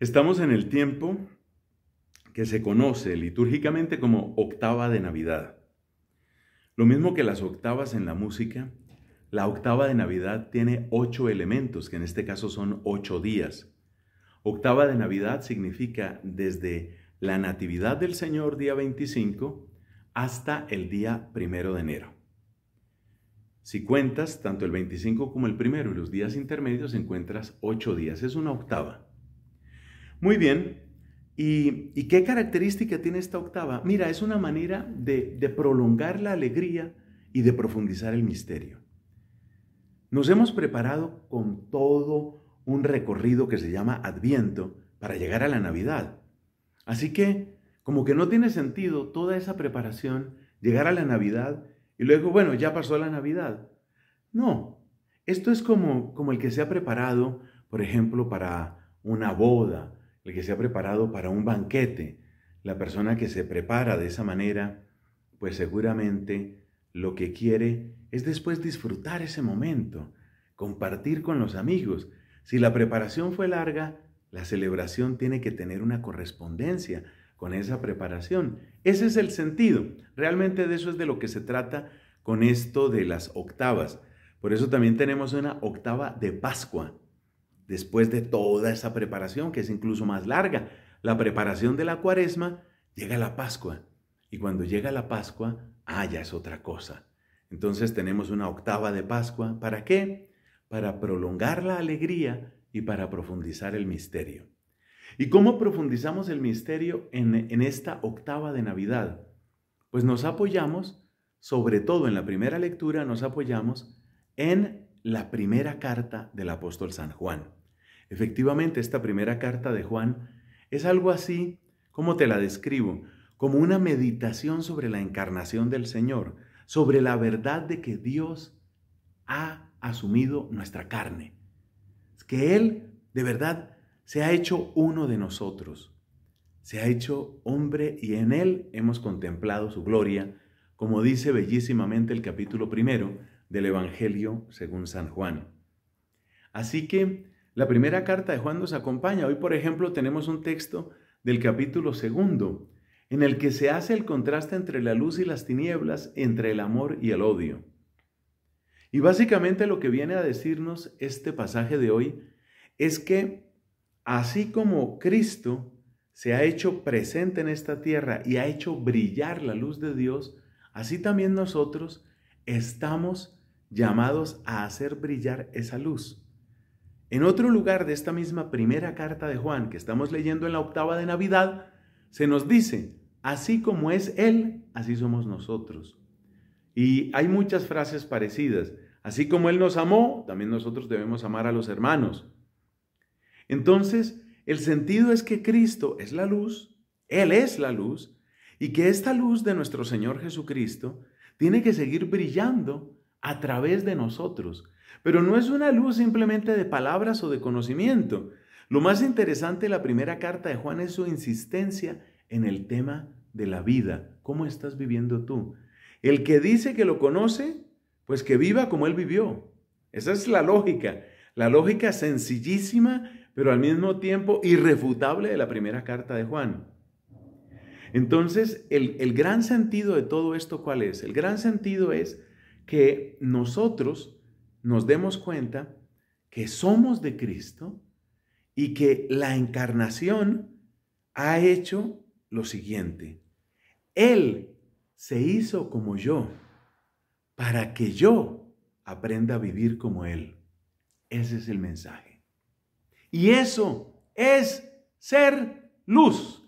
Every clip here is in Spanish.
Estamos en el tiempo que se conoce litúrgicamente como octava de Navidad. Lo mismo que las octavas en la música, la octava de Navidad tiene ocho elementos, que en este caso son ocho días. Octava de Navidad significa desde la Natividad del Señor día 25 hasta el día primero de enero. Si cuentas tanto el 25 como el primero y los días intermedios, encuentras ocho días. Es una octava. Muy bien. ¿Y, qué característica tiene esta octava? Mira, es una manera de, de prolongar la alegría y de profundizar el misterio. Nos hemos preparado con todo un recorrido que se llama Adviento para llegar a la Navidad. Así que, como que no tiene sentido toda esa preparación, llegar a la Navidad y luego, bueno, ya pasó la Navidad. No, esto es como, como el que se ha preparado, por ejemplo, para una boda el que se ha preparado para un banquete, la persona que se prepara de esa manera, pues seguramente lo que quiere es después disfrutar ese momento, compartir con los amigos. Si la preparación fue larga, la celebración tiene que tener una correspondencia con esa preparación. Ese es el sentido. Realmente de eso es de lo que se trata con esto de las octavas. Por eso también tenemos una octava de Pascua después de toda esa preparación, que es incluso más larga, la preparación de la cuaresma, llega la Pascua. Y cuando llega la Pascua, ah, ya es otra cosa. Entonces tenemos una octava de Pascua. ¿Para qué? Para prolongar la alegría y para profundizar el misterio. ¿Y cómo profundizamos el misterio en, en, esta octava de Navidad? Pues nos apoyamos, sobre todo en la primera lectura, nos apoyamos en la primera carta del apóstol San Juan. Efectivamente, esta primera carta de Juan es algo así, como te la describo, como una meditación sobre la encarnación del Señor, sobre la verdad de que Dios ha asumido nuestra carne, que Él de verdad se ha hecho uno de nosotros, se ha hecho hombre y en Él hemos contemplado su gloria, como dice bellísimamente el capítulo primero del Evangelio según San Juan. Así que la primera carta de Juan nos acompaña. Hoy, por ejemplo, tenemos un texto del capítulo segundo, en el que se hace el contraste entre la luz y las tinieblas, entre el amor y el odio. Y básicamente lo que viene a decirnos este pasaje de hoy es que así como Cristo se ha hecho presente en esta tierra y ha hecho brillar la luz de Dios, así también nosotros estamos llamados a hacer brillar esa luz. En otro lugar de esta misma primera carta de Juan que estamos leyendo en la octava de Navidad, se nos dice, así como es Él, así somos nosotros. Y hay muchas frases parecidas. Así como Él nos amó, también nosotros debemos amar a los hermanos. Entonces, el sentido es que Cristo es la luz, Él es la luz, y que esta luz de nuestro Señor Jesucristo tiene que seguir brillando a través de nosotros, pero no es una luz simplemente de palabras o de conocimiento. Lo más interesante de la primera carta de Juan es su insistencia en el tema de la vida. ¿Cómo estás viviendo tú? El que dice que lo conoce, pues que viva como él vivió. Esa es la lógica. La lógica sencillísima, pero al mismo tiempo irrefutable de la primera carta de Juan. Entonces, el, el gran sentido de todo esto, ¿cuál es? El gran sentido es que nosotros, nos demos cuenta que somos de Cristo y que la encarnación ha hecho lo siguiente. Él se hizo como yo para que yo aprenda a vivir como Él. Ese es el mensaje. Y eso es ser luz.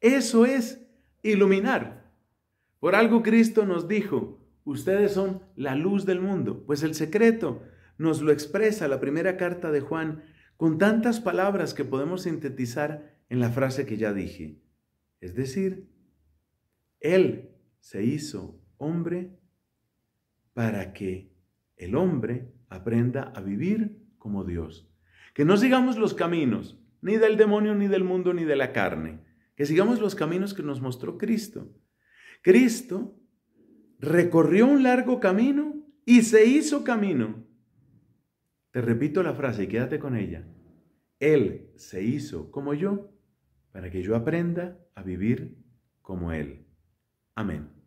Eso es iluminar. Por algo Cristo nos dijo, Ustedes son la luz del mundo. Pues el secreto nos lo expresa la primera carta de Juan con tantas palabras que podemos sintetizar en la frase que ya dije. Es decir, Él se hizo hombre para que el hombre aprenda a vivir como Dios. Que no sigamos los caminos, ni del demonio, ni del mundo, ni de la carne. Que sigamos los caminos que nos mostró Cristo. Cristo recorrió un largo camino y se hizo camino. Te repito la frase y quédate con ella. Él se hizo como yo para que yo aprenda a vivir como Él. Amén.